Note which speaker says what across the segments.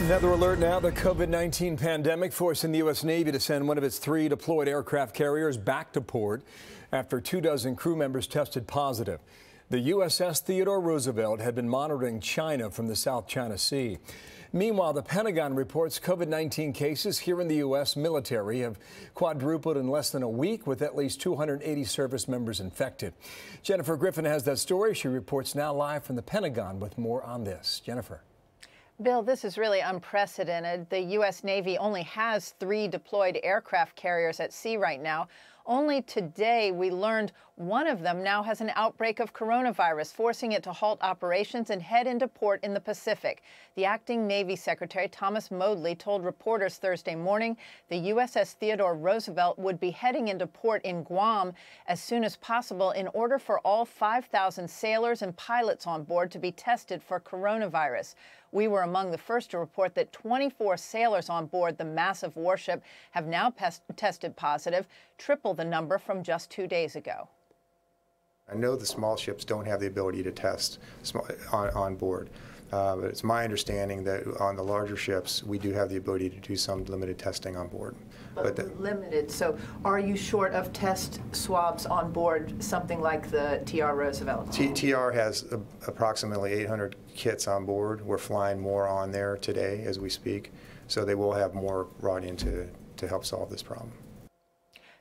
Speaker 1: Another alert now, the COVID-19 pandemic forcing the U.S. Navy to send one of its three deployed aircraft carriers back to port after two dozen crew members tested positive. The USS Theodore Roosevelt had been monitoring China from the South China Sea. Meanwhile, the Pentagon reports COVID-19 cases here in the U.S. military have quadrupled in less than a week with at least 280 service members infected. Jennifer Griffin has that story. She reports now live from the Pentagon with more on this. Jennifer.
Speaker 2: Bill, this is really unprecedented. The U.S. Navy only has three deployed aircraft carriers at sea right now. Only today we learned one of them now has an outbreak of coronavirus, forcing it to halt operations and head into port in the Pacific. The acting Navy Secretary Thomas Modley told reporters Thursday morning the USS Theodore Roosevelt would be heading into port in Guam as soon as possible in order for all 5,000 sailors and pilots on board to be tested for coronavirus. We were among the first to report that 24 sailors on board the massive warship have now tested positive triple the number from just two days ago.
Speaker 3: I know the small ships don't have the ability to test on, on board. Uh, but it's my understanding that on the larger ships, we do have the ability to do some limited testing on board. But, but
Speaker 2: limited. So, are you short of test swabs on board? Something like the TR Roosevelt? T
Speaker 3: TR has approximately 800 kits on board. We're flying more on there today as we speak, so they will have more brought in to, to help solve this problem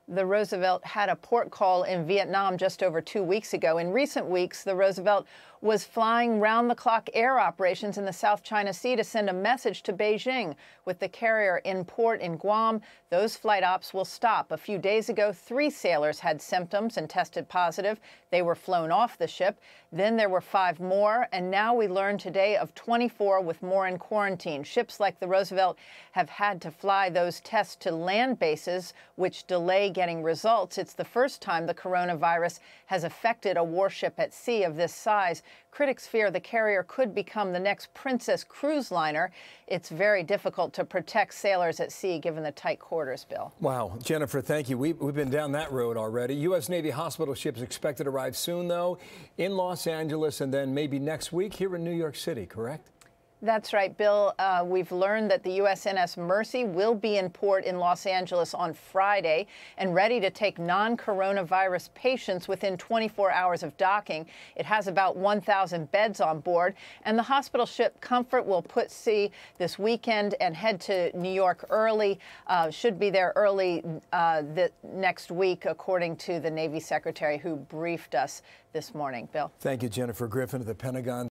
Speaker 2: the Roosevelt had a port call in Vietnam just over two weeks ago. In recent weeks, the Roosevelt was flying round the clock air operations in the South China Sea to send a message to Beijing. With the carrier in port in Guam, those flight ops will stop. A few days ago, three sailors had symptoms and tested positive. They were flown off the ship. Then there were five more, and now we learn today of 24 with more in quarantine. Ships like the Roosevelt have had to fly those tests to land bases, which delay getting results. It's the first time the coronavirus has affected a warship at sea of this size. Critics fear the carrier could become the next Princess cruise liner. It's very difficult to protect sailors at sea given the tight quarters, Bill.
Speaker 1: Wow. Jennifer, thank you. We, we've been down that road already. U.S. Navy hospital ships expected to arrive soon, though, in Los Angeles and then maybe next week here in New York City, correct?
Speaker 2: That's right, Bill. Uh, we've learned that the USNS Mercy will be in port in Los Angeles on Friday and ready to take non coronavirus patients within 24 hours of docking. It has about 1,000 beds on board, and the hospital ship Comfort will put sea this weekend and head to New York early. Uh, should be there early uh, the next week, according to the Navy Secretary who briefed us this morning. Bill.
Speaker 1: Thank you, Jennifer Griffin of the Pentagon.